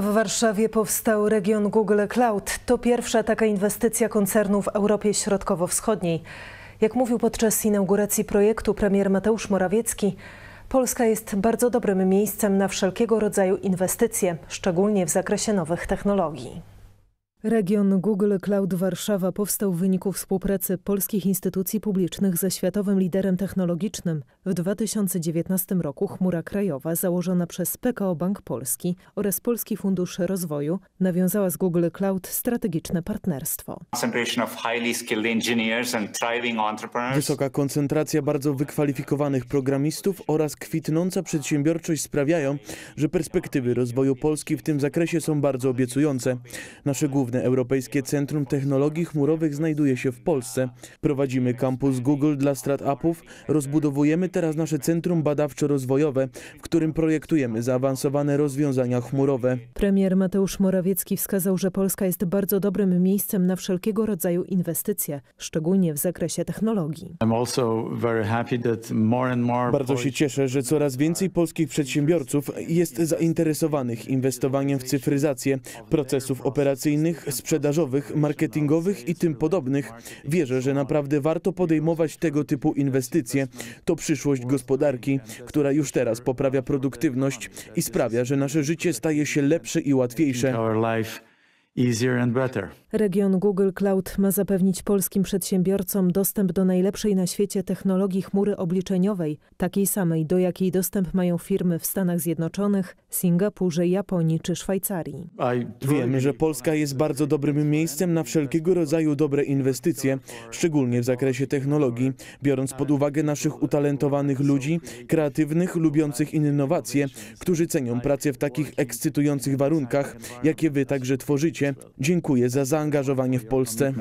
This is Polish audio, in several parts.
W Warszawie powstał region Google Cloud. To pierwsza taka inwestycja koncernu w Europie Środkowo-Wschodniej. Jak mówił podczas inauguracji projektu premier Mateusz Morawiecki, Polska jest bardzo dobrym miejscem na wszelkiego rodzaju inwestycje, szczególnie w zakresie nowych technologii. Region Google Cloud Warszawa powstał w wyniku współpracy polskich instytucji publicznych ze światowym liderem technologicznym. W 2019 roku chmura krajowa założona przez PKO Bank Polski oraz Polski Fundusz Rozwoju nawiązała z Google Cloud strategiczne partnerstwo. Wysoka koncentracja bardzo wykwalifikowanych programistów oraz kwitnąca przedsiębiorczość sprawiają, że perspektywy rozwoju Polski w tym zakresie są bardzo obiecujące. Nasze główne Główne Europejskie Centrum Technologii Chmurowych znajduje się w Polsce. Prowadzimy kampus Google dla startupów. Rozbudowujemy teraz nasze centrum badawczo-rozwojowe, w którym projektujemy zaawansowane rozwiązania chmurowe. Premier Mateusz Morawiecki wskazał, że Polska jest bardzo dobrym miejscem na wszelkiego rodzaju inwestycje, szczególnie w zakresie technologii. Bardzo się cieszę, że coraz więcej polskich przedsiębiorców jest zainteresowanych inwestowaniem w cyfryzację procesów operacyjnych, sprzedażowych, marketingowych i tym podobnych. Wierzę, że naprawdę warto podejmować tego typu inwestycje. To przyszłość gospodarki, która już teraz poprawia produktywność i sprawia, że nasze życie staje się lepsze i łatwiejsze easier and better. Region Google Cloud ma zapewnić polskim przedsiębiorcom dostęp do najlepszej na świecie technologii chmury obliczeniowej, takiej samej, do jakiej dostęp mają firmy w Stanach Zjednoczonych, Singapurze, Japonii czy Szwajcarii. Wiem, że Polska jest bardzo dobrym miejscem na wszelkiego rodzaju dobre inwestycje, szczególnie w zakresie technologii, biorąc pod uwagę naszych utalentowanych ludzi, kreatywnych, lubiących innowacje, którzy cenią pracę w takich ekscytujących warunkach, jakie wy także tworzycie. Dziękuję za zaangażowanie w Polsce.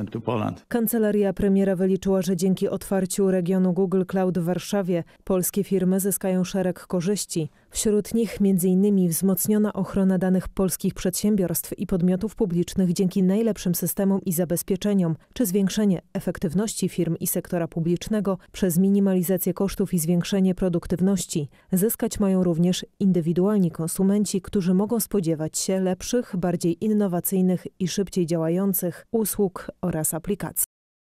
Kancelaria premiera wyliczyła, że dzięki otwarciu regionu Google Cloud w Warszawie polskie firmy zyskają szereg korzyści. Wśród nich m.in. wzmocniona ochrona danych polskich przedsiębiorstw i podmiotów publicznych dzięki najlepszym systemom i zabezpieczeniom, czy zwiększenie efektywności firm i sektora publicznego przez minimalizację kosztów i zwiększenie produktywności. Zyskać mają również indywidualni konsumenci, którzy mogą spodziewać się lepszych, bardziej innowacyjnych, innych i szybciej działających usług oraz aplikacji.